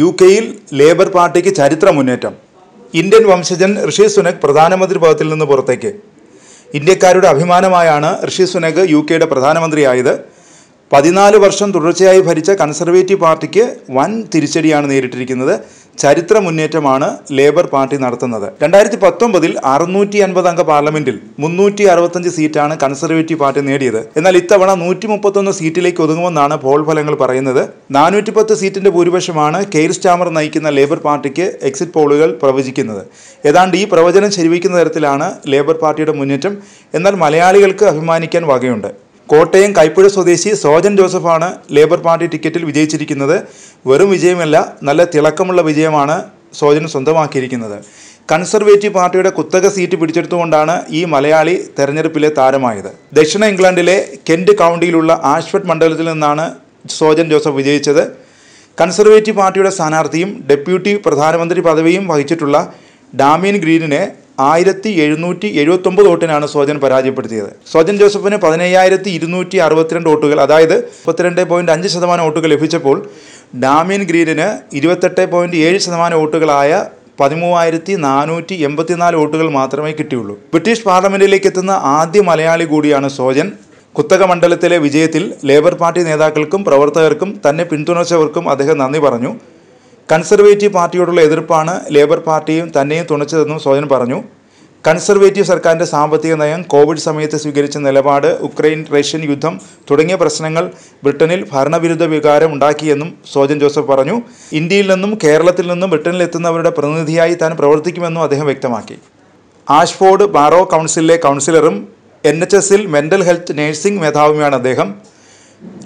U കെയിൽ labour പാർട്ടിക്ക് ചരിത്ര മുന്നേറ്റം ഇന്ത്യൻ വംശജൻ ഋഷി സുനക് പ്രധാനമന്ത്രി പദത്തിൽ നിന്ന് പുറത്തേക്ക് ഇന്ത്യക്കാരുടെ അഭിമാനമായാണ് ഋഷി സുനക് യു കെയുടെ പ്രധാനമന്ത്രിയായത് പതിനാല് വർഷം തുടർച്ചയായി ഭരിച്ച കൺസർവേറ്റീവ് പാർട്ടിക്ക് വൻ തിരിച്ചടിയാണ് നേരിട്ടിരിക്കുന്നത് ചരിത്ര മുന്നേറ്റമാണ് ലേബർ പാർട്ടി നടത്തുന്നത് രണ്ടായിരത്തി പത്തൊമ്പതിൽ അറുന്നൂറ്റി അൻപത് അംഗ പാർലമെന്റിൽ മുന്നൂറ്റി അറുപത്തഞ്ച് സീറ്റാണ് കൺസർവേറ്റീവ് പാർട്ടി നേടിയത് എന്നാൽ ഇത്തവണ നൂറ്റി മുപ്പത്തൊന്ന് സീറ്റിലേക്ക് ഒതുങ്ങുമെന്നാണ് പോൾ ഫലങ്ങൾ പറയുന്നത് നാനൂറ്റി പത്ത് സീറ്റിന്റെ ഭൂരിപക്ഷമാണ് കെയർ സ്റ്റാമർ നയിക്കുന്ന ലേബർ പാർട്ടിക്ക് എക്സിറ്റ് പോളുകൾ പ്രവചിക്കുന്നത് ഏതാണ്ട് ഈ പ്രവചനം ശരിവയ്ക്കുന്ന തരത്തിലാണ് ലേബർ പാർട്ടിയുടെ മുന്നേറ്റം എന്നാൽ മലയാളികൾക്ക് അഭിമാനിക്കാൻ വകയുണ്ട് കോട്ടയം കൈപ്പുഴ സ്വദേശി സോജൻ ജോസഫാണ് ലേബർ പാർട്ടി ടിക്കറ്റിൽ വിജയിച്ചിരിക്കുന്നത് വെറും വിജയമല്ല നല്ല തിളക്കമുള്ള വിജയമാണ് സോജൻ സ്വന്തമാക്കിയിരിക്കുന്നത് കൺസർവേറ്റീവ് പാർട്ടിയുടെ കുത്തക സീറ്റ് പിടിച്ചെടുത്തുകൊണ്ടാണ് ഈ മലയാളി തെരഞ്ഞെടുപ്പിലെ താരമായത് ദക്ഷിണ ഇംഗ്ലണ്ടിലെ കെൻഡ് കൗണ്ടിയിലുള്ള ആഷ്വട്ട് മണ്ഡലത്തിൽ നിന്നാണ് സോജൻ ജോസഫ് വിജയിച്ചത് കൺസർവേറ്റീവ് പാർട്ടിയുടെ സ്ഥാനാർത്ഥിയും ഡെപ്യൂട്ടി പ്രധാനമന്ത്രി പദവിയും വഹിച്ചിട്ടുള്ള ഡാമിയൻ ഗ്രീനിനെ ആയിരത്തി എഴുന്നൂറ്റി എഴുപത്തി ഒമ്പത് വോട്ടിനാണ് സ്വജൻ പരാജയപ്പെടുത്തിയത് സ്വജൻ ജോസഫിന് പതിനയ്യായിരത്തി ഇരുന്നൂറ്റി അറുപത്തിരണ്ട് വോട്ടുകൾ അതായത് മുപ്പത്തിരണ്ട് പോയിൻറ്റ് അഞ്ച് ശതമാനം വോട്ടുകൾ ലഭിച്ചപ്പോൾ ഡാമിയൻ ഗ്രീനിന് ഇരുപത്തെട്ട് പോയിൻറ്റ് ഏഴ് ശതമാനം വോട്ടുകളായ പതിമൂവായിരത്തി നാനൂറ്റി എൺപത്തിനാല് വോട്ടുകൾ മാത്രമേ കിട്ടിയുള്ളൂ ബ്രിട്ടീഷ് പാർലമെൻറ്റിലേക്ക് എത്തുന്ന ആദ്യ മലയാളി കൂടിയാണ് സോജൻ കുത്തക മണ്ഡലത്തിലെ വിജയത്തിൽ ലേബർ പാർട്ടി നേതാക്കൾക്കും പ്രവർത്തകർക്കും തന്നെ പിന്തുണച്ചവർക്കും അദ്ദേഹം നന്ദി പറഞ്ഞു കൺസർവേറ്റീവ് പാർട്ടിയോടുള്ള എതിർപ്പാണ് ലേബർ പാർട്ടിയും തന്നെയും തുണച്ചതെന്നും സോജൻ പറഞ്ഞു കൺസർവേറ്റീവ് സർക്കാരിൻ്റെ സാമ്പത്തിക നയം കോവിഡ് സമയത്ത് സ്വീകരിച്ച നിലപാട് ഉക്രൈൻ റഷ്യൻ യുദ്ധം തുടങ്ങിയ പ്രശ്നങ്ങൾ ബ്രിട്ടനിൽ ഭരണവിരുദ്ധ വികാരം ഉണ്ടാക്കിയെന്നും സോജൻ ജോസഫ് പറഞ്ഞു ഇന്ത്യയിൽ നിന്നും കേരളത്തിൽ നിന്നും ബ്രിട്ടനിൽ എത്തുന്നവരുടെ പ്രതിനിധിയായി താൻ പ്രവർത്തിക്കുമെന്നും അദ്ദേഹം വ്യക്തമാക്കി ആഷ്ഫോർഡ് ബാറോ കൗൺസിലിലെ കൗൺസിലറും എൻ എച്ച് എസിൽ മെൻ്റൽ ഹെൽത്ത് നഴ്സിംഗ് മേധാവിയുമാണ് അദ്ദേഹം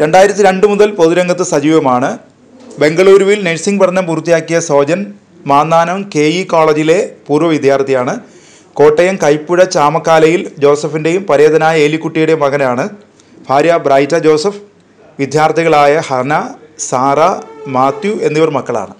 രണ്ടായിരത്തി രണ്ട് മുതൽ പൊതുരംഗത്ത് സജീവമാണ് ബംഗളൂരുവിൽ നഴ്സിംഗ് പഠനം പൂർത്തിയാക്കിയ സോജൻ മാന്നാനം കെ ഇ കോളേജിലെ പൂർവ്വ വിദ്യാർത്ഥിയാണ് കോട്ടയം കൈപ്പുഴ ചാമക്കാലയിൽ ജോസഫിൻ്റെയും പരേതനായ ഏലിക്കുട്ടിയുടെയും മകനാണ് ഭാര്യ ബ്രൈറ്റ ജോസഫ് വിദ്യാർത്ഥികളായ ഹന സാറ മാത്യു എന്നിവർ മക്കളാണ്